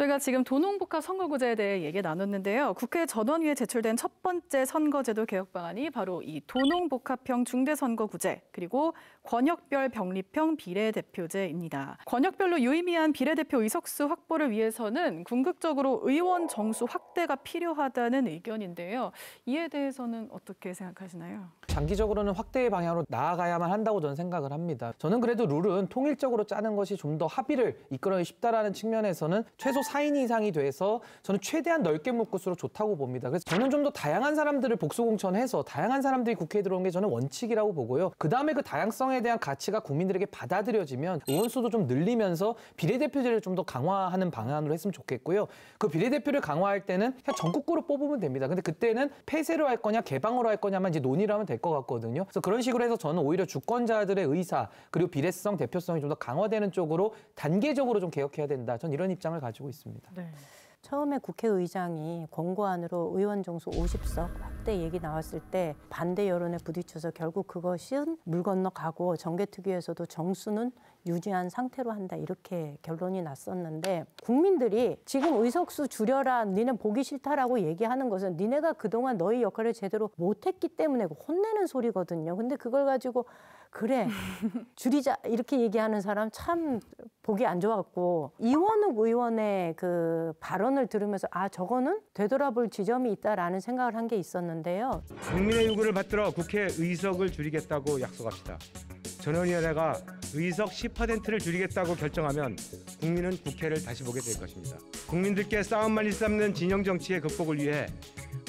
저희가 지금 도농복합 선거구제에 대해 얘기 나눴는데요. 국회 전원위에 제출된 첫 번째 선거제도 개혁 방안이 바로 이 도농복합형 중대선거구제 그리고 권역별 병립형 비례대표제입니다. 권역별로 유의미한 비례대표 의석수 확보를 위해서는 궁극적으로 의원 정수 확대가 필요하다는 의견인데요. 이에 대해서는 어떻게 생각하시나요? 장기적으로는 확대의 방향으로 나아가야만 한다고 저는 생각을 합니다. 저는 그래도 룰은 통일적으로 짜는 것이 좀 더 합의를 이끌어내기 쉽다라는 측면에서는 최소 4인 이상이 돼서 저는 최대한 넓게 묶을수록 좋다고 봅니다. 그래서 저는 좀 더 다양한 사람들을 복수공천해서 다양한 사람들이 국회에 들어온 게 저는 원칙이라고 보고요. 그다음에 그 다양성에 대한 가치가 국민들에게 받아들여지면 의원수도 좀 늘리면서 비례대표제를 좀 더 강화하는 방안으로 했으면 좋겠고요. 그 비례대표를 강화할 때는 그냥 전국구로 뽑으면 됩니다. 근데 그때는 폐쇄로 할 거냐 개방으로 할 거냐만 이제 논의를 하면 될것 것 같거든요. 그래서 그런 식으로 해서 저는 오히려 주권자들의 의사 그리고 비례성 대표성이 좀 더 강화되는 쪽으로 단계적으로 좀 개혁해야 된다. 저는 이런 입장을 가지고 있습니다. 네. 처음에 국회의장이 권고안으로 의원 정수 50석 확대 얘기 나왔을 때 반대 여론에 부딪혀서 결국 그것은 물 건너가고 정계특위에서도 정수는 유지한 상태로 한다 이렇게 결론이 났었는데 국민들이 지금 의석수 줄여라 니네 보기 싫다라고 얘기하는 것은 니네가 그동안 너희 역할을 제대로 못했기 때문에 혼내는 소리거든요. 근데 그걸 가지고 그래 줄이자 이렇게 얘기하는 사람 참 보기 안 좋았고 이원욱 의원의 그 발언을 들으면서 아 저거는 되돌아볼 지점이 있다라는 생각을 한 게 있었는데요. 국민의 요구를 받들어 국회 의석을 줄이겠다고 약속합시다. 전원위원회가 의석 10%를 줄이겠다고 결정하면 국민은 국회를 다시 보게 될 것입니다. 국민들께 싸움만 일삼는 진영 정치의 극복을 위해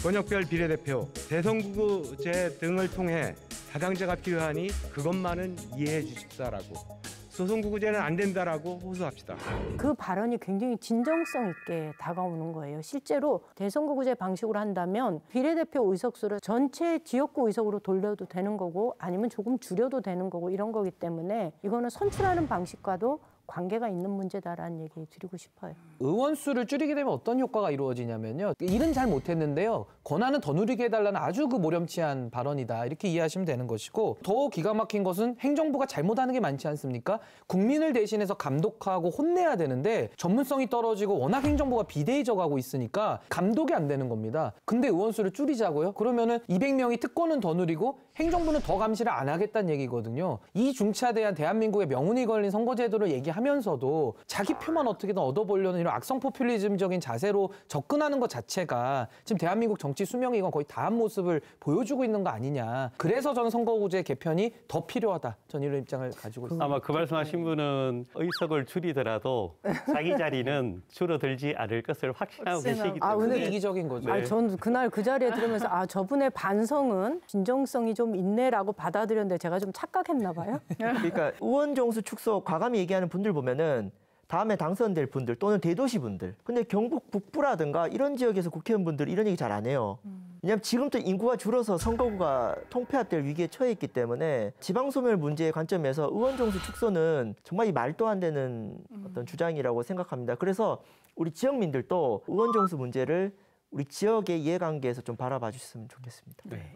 권역별 비례대표, 대선구제 등을 통해 다당제가 필요하니 그것만은 이해해 주십사라고 소송구구제는 안 된다라고 호소합시다. 그 발언이 굉장히 진정성 있게 다가오는 거예요. 실제로 대선구구제 방식으로 한다면 비례대표 의석수를 전체 지역구 의석으로 돌려도 되는 거고 아니면 조금 줄여도 되는 거고 이런 거기 때문에 이거는 선출하는 방식과도 관계가 있는 문제다라는 얘기 드리고 싶어요. 의원 수를 줄이게 되면 어떤 효과가 이루어지냐면요. 일은 잘 못했는데요. 권한은 더 누리게 해달라는 아주 그 모렴치한 발언이다. 이렇게 이해하시면 되는 것이고 더 기가 막힌 것은 행정부가 잘못하는 게 많지 않습니까? 국민을 대신해서 감독하고 혼내야 되는데 전문성이 떨어지고 워낙 행정부가 비대해져 가고 있으니까 감독이 안 되는 겁니다. 근데 의원 수를 줄이자고요? 그러면은 200명이 특권은 더 누리고 행정부는 더 감시를 안 하겠다는 얘기거든요. 이 중차대한 대한민국의 명운이 걸린 선거제도를 얘기하면 하면서도 자기 표만 어떻게든 얻어보려는 이런 악성 포퓰리즘적인 자세로 접근하는 것 자체가 지금 대한민국 정치 수명이 건 거의 다한 모습을 보여주고 있는 거 아니냐. 그래서 저는 선거구제 개편이 더 필요하다. 전 이런 입장을 가지고 있습니다. 아마 그 말씀하신 분은 의석을 줄이더라도 자기 자리는 줄어들지 않을 것을 확신하고 계시기 때문에 아, 근데 이기적인 거죠. 네. 아, 전 그날 그 자리에 들으면서 아 저분의 반성은 진정성이 좀 있네라고 받아들였는데 제가 좀 착각했나 봐요. 그러니까 의원 정수 축소 과감히 얘기하는 분들 지표 보면은 다음에 당선될 분들 또는 대도시 분들. 근데 경북 북부라든가 이런 지역에서 국회의원분들 이런 얘기 잘 안 해요. 음. 왜냐하면 지금도 인구가 줄어서 선거구가 통폐합될 위기에 처해 있기 때문에 지방소멸 문제의 관점에서 의원 정수 축소는 정말 이 말도 안 되는 음. 어떤 주장이라고 생각합니다. 그래서 우리 지역민들도 의원 정수 문제를 우리 지역의 이해관계에서 좀 바라봐 주셨으면 좋겠습니다. 네.